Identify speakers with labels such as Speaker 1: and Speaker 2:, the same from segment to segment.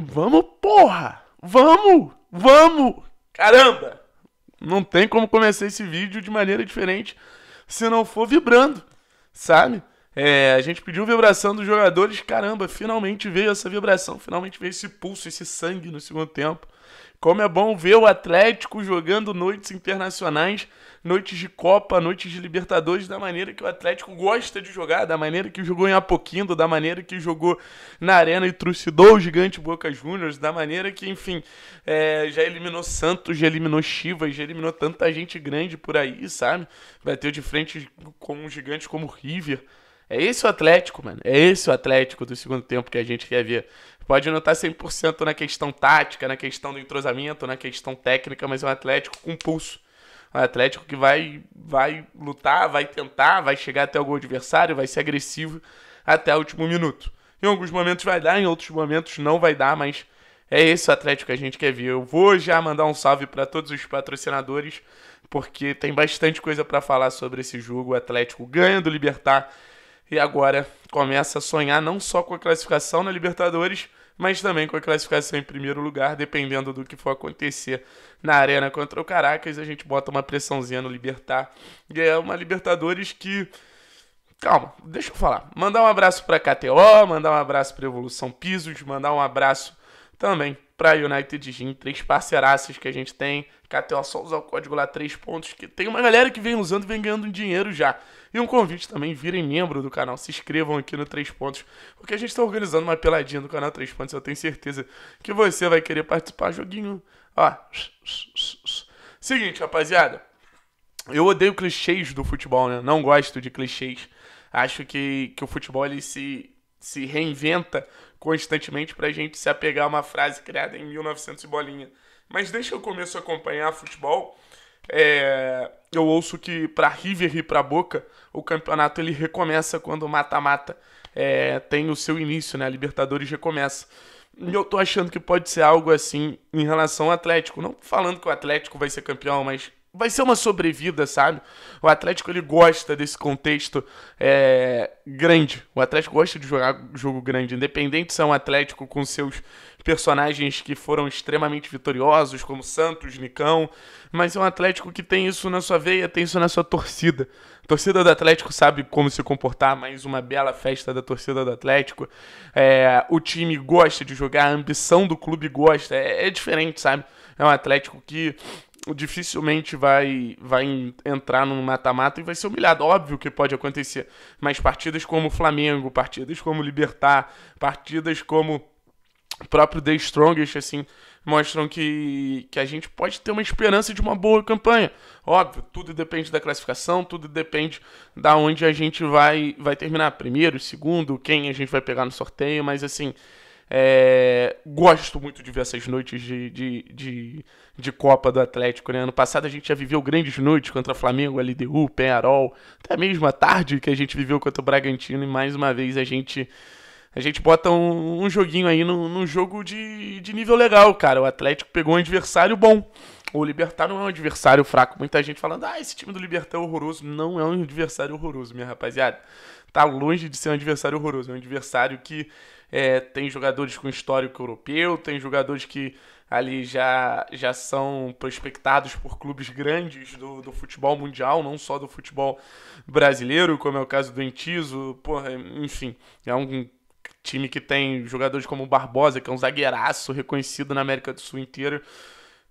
Speaker 1: Vamos, porra! Vamos! Vamos! Caramba! Não tem como começar esse vídeo de maneira diferente se não for vibrando, sabe? É, a gente pediu vibração dos jogadores, caramba, finalmente veio essa vibração, finalmente veio esse pulso, esse sangue no segundo tempo. Como é bom ver o Atlético jogando noites internacionais, noites de Copa, noites de Libertadores, da maneira que o Atlético gosta de jogar, da maneira que jogou em Apoquindo, da maneira que jogou na Arena e trucidou o gigante Boca Juniors, da maneira que, enfim, é, já eliminou Santos, já eliminou Chivas, já eliminou tanta gente grande por aí, sabe? Bateu de frente com um gigante como River. É esse o Atlético, mano. É esse o Atlético do segundo tempo que a gente quer ver. Pode não tá estar 100% na questão tática, na questão do entrosamento, na questão técnica, mas é um Atlético com pulso. É um Atlético que vai, vai lutar, vai tentar, vai chegar até o gol adversário, vai ser agressivo até o último minuto. Em alguns momentos vai dar, em outros momentos não vai dar, mas é esse o Atlético que a gente quer ver. Eu vou já mandar um salve para todos os patrocinadores, porque tem bastante coisa para falar sobre esse jogo. O Atlético ganha do Libertar e agora começa a sonhar não só com a classificação na Libertadores, mas também com a classificação em primeiro lugar, dependendo do que for acontecer na arena contra o Caracas, a gente bota uma pressãozinha no Libertar. E é uma Libertadores que calma, deixa eu falar. Mandar um abraço para KTO, mandar um abraço para Evolução Pisos, mandar um abraço também para United Gym, três parceiraças que a gente tem. KTO só usar o código lá, três pontos, que tem uma galera que vem usando e vem ganhando dinheiro já. E um convite também, virem membro do canal, se inscrevam aqui no Três Pontos, porque a gente está organizando uma peladinha do canal Três Pontos, eu tenho certeza que você vai querer participar. Joguinho, ó. Seguinte, rapaziada. Eu odeio clichês do futebol, né? Não gosto de clichês. Acho que, que o futebol ele se, se reinventa constantemente pra gente se apegar a uma frase criada em 1900 e bolinha. Mas desde que eu começo a acompanhar futebol, é, eu ouço que para River e para Boca o campeonato ele recomeça quando o mata-mata é, tem o seu início, né? A Libertadores recomeça. E eu tô achando que pode ser algo assim em relação ao Atlético. Não falando que o Atlético vai ser campeão, mas vai ser uma sobrevida, sabe? O Atlético ele gosta desse contexto é, grande. O Atlético gosta de jogar jogo grande, independente se é um Atlético com seus personagens que foram extremamente vitoriosos, como Santos, Nicão, mas é um Atlético que tem isso na sua veia, tem isso na sua torcida. A torcida do Atlético sabe como se comportar, mais uma bela festa da torcida do Atlético. É, o time gosta de jogar, a ambição do clube gosta, é, é diferente, sabe? É um Atlético que dificilmente vai, vai entrar no mata-mata e vai ser humilhado. Óbvio que pode acontecer, mas partidas como Flamengo, partidas como Libertar, partidas como o próprio The Strongest, assim, mostram que, que a gente pode ter uma esperança de uma boa campanha. Óbvio, tudo depende da classificação, tudo depende da onde a gente vai, vai terminar. Primeiro, segundo, quem a gente vai pegar no sorteio, mas assim, é, gosto muito de ver essas noites de, de, de, de, Copa do Atlético. Né? Ano passado a gente já viveu grandes noites contra Flamengo, LDU, Penarol, até mesmo a tarde que a gente viveu contra o Bragantino, e mais uma vez a gente a gente bota um, um joguinho aí num, num jogo de, de nível legal, cara. O Atlético pegou um adversário bom. O Libertar não é um adversário fraco. Muita gente falando, ah, esse time do Libertar é horroroso. Não é um adversário horroroso, minha rapaziada. Tá longe de ser um adversário horroroso. É um adversário que é, tem jogadores com histórico europeu, tem jogadores que ali já, já são prospectados por clubes grandes do, do futebol mundial, não só do futebol brasileiro, como é o caso do Entiso, porra, enfim, é um time que tem jogadores como o Barbosa, que é um zagueiraço reconhecido na América do Sul inteira.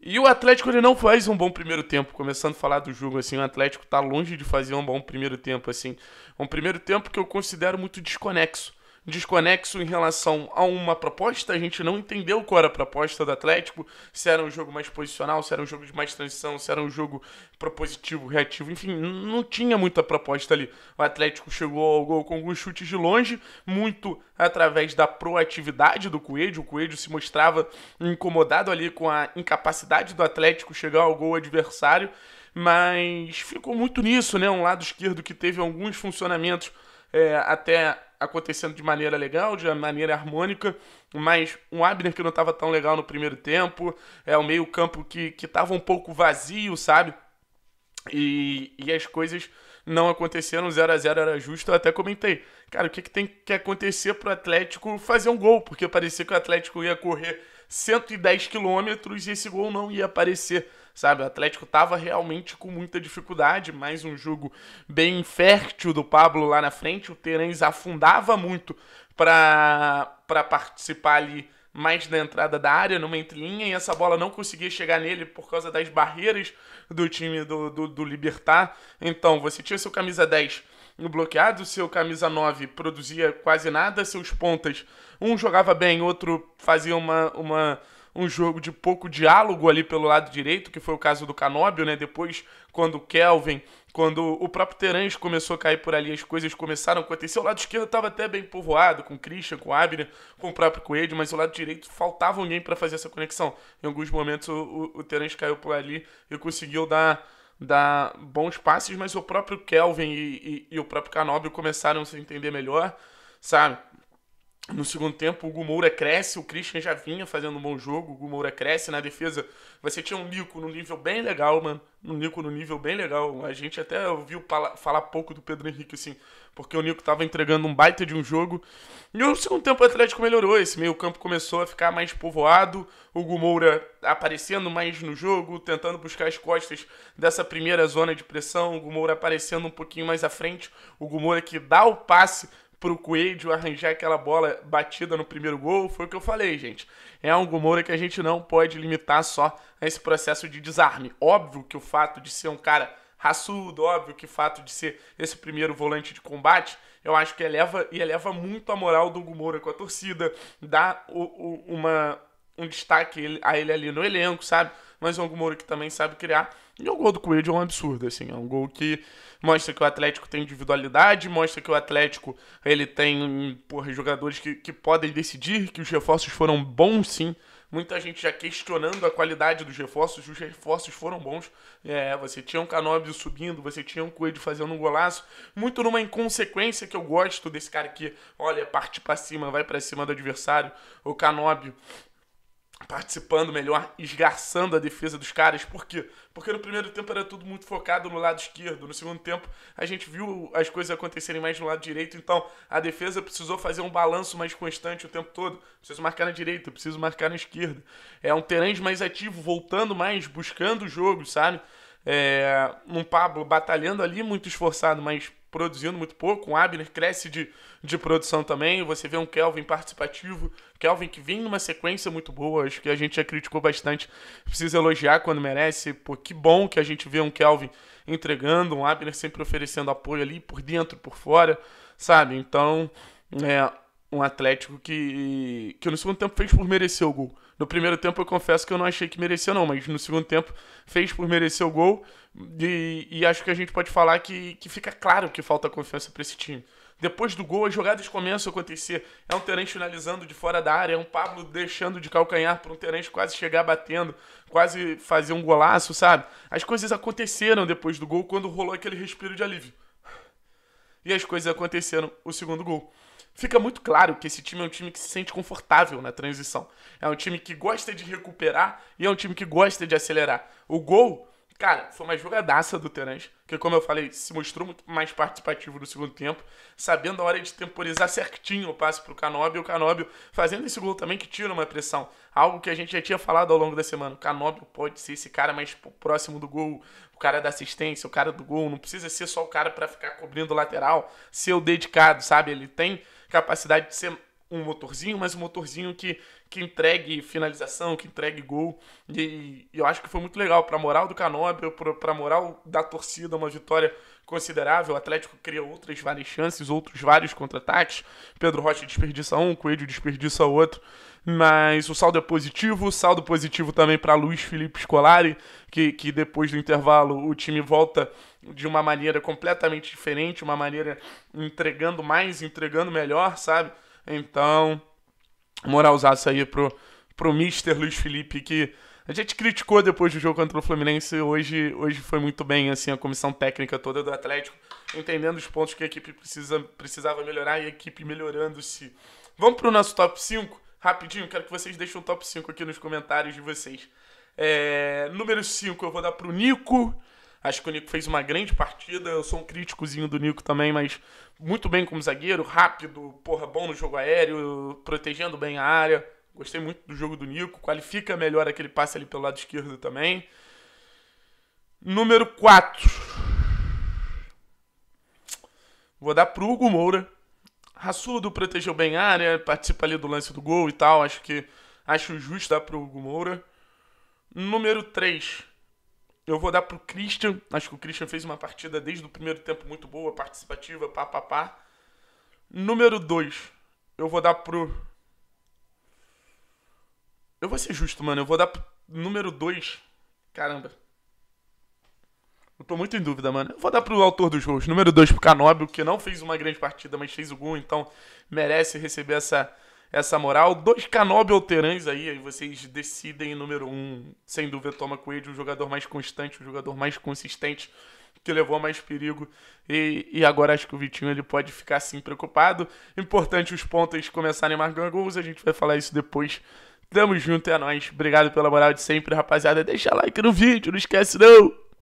Speaker 1: E o Atlético ele não faz um bom primeiro tempo, começando a falar do jogo assim, o Atlético está longe de fazer um bom primeiro tempo assim. Um primeiro tempo que eu considero muito desconexo desconexo em relação a uma proposta. A gente não entendeu qual era a proposta do Atlético, se era um jogo mais posicional, se era um jogo de mais transição, se era um jogo propositivo, reativo, enfim, não tinha muita proposta ali. O Atlético chegou ao gol com alguns chutes de longe, muito através da proatividade do Coelho. O Coelho se mostrava incomodado ali com a incapacidade do Atlético chegar ao gol adversário, mas ficou muito nisso, né? Um lado esquerdo que teve alguns funcionamentos é, até acontecendo de maneira legal, de maneira harmônica, mas um Abner que não estava tão legal no primeiro tempo, é o um meio campo que, que um pouco vazio, sabe? E, e as coisas não aconteceram, 0 a 0 era justo, eu até comentei. Cara, o que, que tem que acontecer para o Atlético fazer um gol? Porque parecia que o Atlético ia correr 110 quilômetros e esse gol não ia aparecer sabe? O Atlético estava realmente com muita dificuldade, mais um jogo bem fértil do Pablo lá na frente, o Terens afundava muito para participar ali mais da entrada da área, numa entrelinha, e essa bola não conseguia chegar nele por causa das barreiras do time do, do, do Libertar. Então, você tinha seu camisa 10 bloqueado, seu camisa 9 produzia quase nada, seus pontas, um jogava bem, outro fazia uma, uma um jogo de pouco diálogo ali pelo lado direito, que foi o caso do Canóbio, né? Depois, quando o Kelvin, quando o próprio Terence começou a cair por ali, as coisas começaram a acontecer. O lado esquerdo estava até bem povoado, com o Christian, com o Abner, com o próprio Coelho, mas o lado direito faltava alguém para fazer essa conexão. Em alguns momentos o, o, o caiu por ali e conseguiu dar bons passes, mas o próprio Kelvin e, e, e o próprio Canóbio começaram a se entender melhor, sabe? No segundo tempo, o Gumoura cresce, o Christian já vinha fazendo um bom jogo, o Gumoura cresce na defesa. Você tinha um Nico no nível bem legal, mano. Um Nico no nível bem legal. A gente até ouviu falar pouco do Pedro Henrique, assim, porque o Nico tava entregando um baita de um jogo. E no segundo tempo o Atlético melhorou, esse meio-campo começou a ficar mais povoado, o Gumoura aparecendo mais no jogo, tentando buscar as costas dessa primeira zona de pressão, o Gumoura aparecendo um pouquinho mais à frente, o Gumoura que dá o passe pro Coelho arranjar aquela bola batida no primeiro gol, foi o que eu falei, gente. É algo, Moura, que a gente não pode limitar só a esse processo de desarme. Óbvio que o fato de ser um cara raçudo, óbvio que o fato de ser esse primeiro volante de combate, eu acho que eleva e eleva muito a moral do Gumoura com a torcida, dá o, o, uma, um destaque a ele ali no elenco, sabe? Mas o é um Gumoura que também sabe criar e o gol do Coelho é um absurdo, assim, é um gol que mostra que o Atlético tem individualidade, mostra que o Atlético ele tem porra, jogadores que, que podem decidir, que os reforços foram bons sim. Muita gente já questionando a qualidade dos reforços, os reforços foram bons. É, você tinha um Canóbio subindo, você tinha um Coelho fazendo um golaço, muito numa inconsequência que eu gosto desse cara que, olha, parte para cima, vai para cima do adversário. O Canóbio participando melhor, esgarçando a defesa dos caras. Por quê? Porque no primeiro tempo era tudo muito focado no lado esquerdo. No segundo tempo, a gente viu as coisas acontecerem mais no lado direito. Então, a defesa precisou fazer um balanço mais constante o tempo todo. Preciso marcar na direita, preciso marcar na esquerda. É um Terence mais ativo, voltando mais, buscando o jogo, sabe? É, um Pablo batalhando ali, muito esforçado, mas produzindo muito pouco. O Abner cresce de, de produção também. Você vê um Kelvin participativo. Kelvin que vem numa sequência muito boa. Acho que a gente já criticou bastante. Precisa elogiar quando merece. Pô, que bom que a gente vê um Kelvin entregando. Um Abner sempre oferecendo apoio ali por dentro, por fora. Sabe? Então, é, um Atlético que, que no segundo tempo fez por merecer o gol. No primeiro tempo eu confesso que eu não achei que merecia não, mas no segundo tempo fez por merecer o gol e, e acho que a gente pode falar que, que fica claro que falta confiança para esse time. Depois do gol, as jogadas começam a acontecer. É um Terence finalizando de fora da área, é um Pablo deixando de calcanhar para um Terence quase chegar batendo, quase fazer um golaço, sabe? As coisas aconteceram depois do gol quando rolou aquele respiro de alívio. E as coisas aconteceram o segundo gol fica muito claro que esse time é um time que se sente confortável na transição. É um time que gosta de recuperar e é um time que gosta de acelerar. O gol Cara, foi uma jogadaça do Terence, que, como eu falei, se mostrou muito mais participativo no segundo tempo, sabendo a hora de temporizar certinho o passe pro Canóbio, o Canóbio fazendo esse gol também que tira uma pressão. Algo que a gente já tinha falado ao longo da semana. O Canóbio pode ser esse cara mais próximo do gol, o cara da assistência, o cara do gol. Não precisa ser só o cara para ficar cobrindo o lateral, ser o dedicado, sabe? Ele tem capacidade de ser um motorzinho, mas um motorzinho que, que entregue finalização, que entregue gol. E, e eu acho que foi muito legal para a moral do Canóbio, para a moral da torcida, uma vitória considerável. O Atlético cria outras várias chances, outros vários contra-ataques. Pedro Rocha desperdiça um, Coelho desperdiça outro. Mas o saldo é positivo, saldo positivo também para Luiz Felipe Scolari, que, que depois do intervalo o time volta de uma maneira completamente diferente, uma maneira entregando mais, entregando melhor, sabe? Então, moralzaço aí pro, pro Mr. Luiz Felipe, que a gente criticou depois do jogo contra o Fluminense. Hoje, hoje foi muito bem, assim, a comissão técnica toda do Atlético, entendendo os pontos que a equipe precisa, precisava melhorar e a equipe melhorando-se. Vamos pro nosso top 5? Rapidinho, quero que vocês deixem o top 5 aqui nos comentários de vocês. É, número 5 eu vou dar pro Nico. Acho que o Nico fez uma grande partida. Eu sou um críticozinho do Nico também, mas muito bem como zagueiro, rápido, porra, bom no jogo aéreo, protegendo bem a área. Gostei muito do jogo do Nico. Qualifica melhor aquele passe ali pelo lado esquerdo também. Número 4. Vou dar pro Hugo Moura. Raçudo protegeu bem a área, participa ali do lance do gol e tal. Acho que acho justo dar pro Hugo Moura. Número 3. Eu vou dar pro Christian. Acho que o Christian fez uma partida desde o primeiro tempo muito boa, participativa, pá, pá, pá. Número 2. Eu vou dar pro. Eu vou ser justo, mano. Eu vou dar pro número 2. Caramba. Eu tô muito em dúvida, mano. Eu vou dar pro autor dos gols. Número 2 pro Canobio, que não fez uma grande partida, mas fez o gol, então merece receber essa essa moral. Dois Canobi alterantes aí, aí vocês decidem, número um, sem dúvida, Toma Coelho, o jogador mais constante, o jogador mais consistente, que levou a mais perigo. E, e agora acho que o Vitinho ele pode ficar assim preocupado. Importante os pontos começarem a marcar gols, a gente vai falar isso depois. Tamo junto, é nóis. Obrigado pela moral de sempre, rapaziada. Deixa like no vídeo, não esquece não.